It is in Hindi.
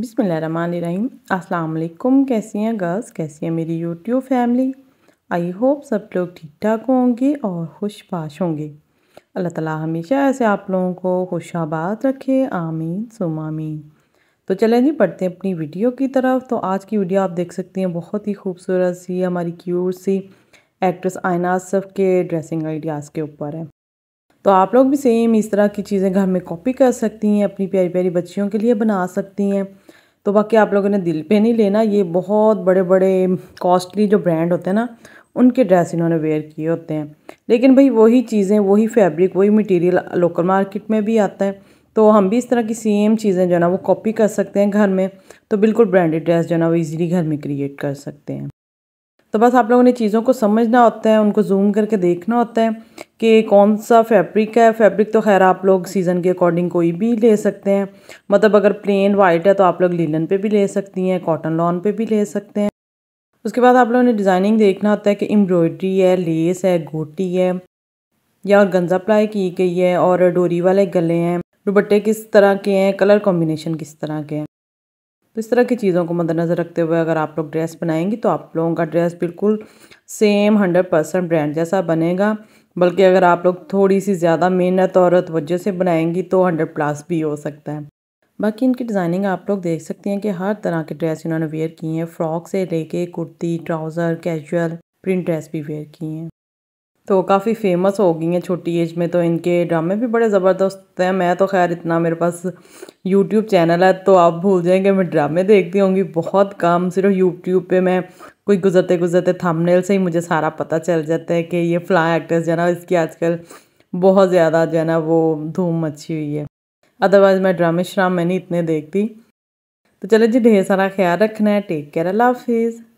बिसमीम अस्सलाम कैसी हैं गर्ल्स कैसी हैं मेरी यूट्यूब फैमिली आई होप सब लोग ठीक ठाक होंगे और खुश होंगे अल्लाह ताला हमेशा ऐसे आप लोगों को खुशाबाद रखे आमीन सुमामीन तो चलें जी पढ़ते हैं अपनी वीडियो की तरफ तो आज की वीडियो आप देख सकती हैं बहुत ही खूबसूरत सी हमारी क्यूट सी एक्ट्रेस आयना आसफ के ड्रेसिंग आइडियाज़ के ऊपर है तो आप लोग भी सेम इस तरह की चीज़ें घर में कॉपी कर सकती हैं अपनी प्यारी प्यारी बच्चियों के लिए बना सकती हैं तो बाकी आप लोगों ने दिल पे नहीं लेना ये बहुत बड़े बड़े कॉस्टली जो ब्रांड होते हैं ना उनके ड्रेस इन्होंने वेयर किए होते हैं लेकिन भाई वही चीज़ें वही फैब्रिक वही मटेरियल लोकल मार्केट में भी आता है तो हम भी इस तरह की सेम चीज़ें जो है ना वो कॉपी कर सकते हैं घर में तो बिल्कुल ब्रांडेड ड्रेस जो है ना वो ईज़िली घर में क्रिएट कर सकते हैं तो बस आप लोगों ने चीज़ों को समझना होता है उनको जूम करके देखना होता है कि कौन सा फैब्रिक है फैब्रिक तो खैर आप लोग सीज़न के अकॉर्डिंग कोई भी ले सकते हैं मतलब अगर प्लेन वाइट है तो आप लोग लीलन पे भी ले सकती हैं कॉटन लॉन पे भी ले सकते हैं उसके बाद आप लोगों ने डिज़ाइनिंग देखना होता है कि एम्ब्रॉयड्री है लेस है गोटी है या और गंजा प्लाई की गई है और डोरी वाले गले हैं दुपट्टे किस तरह के हैं कलर कॉम्बिनेशन किस तरह के हैं इस तरह की चीज़ों को मद्देनज़र रखते हुए अगर आप लोग ड्रेस बनाएंगी तो आप लोगों का ड्रेस बिल्कुल सेम हंड्रेड परसेंट ब्रांड जैसा बनेगा बल्कि अगर आप लोग थोड़ी सी ज़्यादा मेहनत और तवज्जो से बनाएंगी तो हंड्रेड प्लस भी हो सकता है बाकी इनकी डिज़ाइनिंग आप लोग देख सकते हैं कि हर तरह के ड्रेस इन्होंने वेयर किए हैं फ्रॉक से लेके kurti trouser casual print dress भी वेयर किए हैं तो काफ़ी फेमस हो गई हैं छोटी एज में तो इनके ड्रामे भी बड़े ज़बरदस्त हैं मैं तो खैर इतना मेरे पास यूट्यूब चैनल है तो आप भूल जाएंगे मैं ड्रामे देखती होंगी बहुत काम सिर्फ यूट्यूब पे मैं कोई गुजरते गुजरते थंबनेल से ही मुझे सारा पता चल जाता है कि ये फ़लाँ एक्ट्रेस जो है ना इसकी आजकल बहुत ज़्यादा जो है ना वो धूम मची हुई है अदरवाइज़ मैं ड्रामे श्राम मैंने इतने देखती तो चले जी ढेर सारा ख्याल रखना है टेक केयर अल्लाह हाफिज़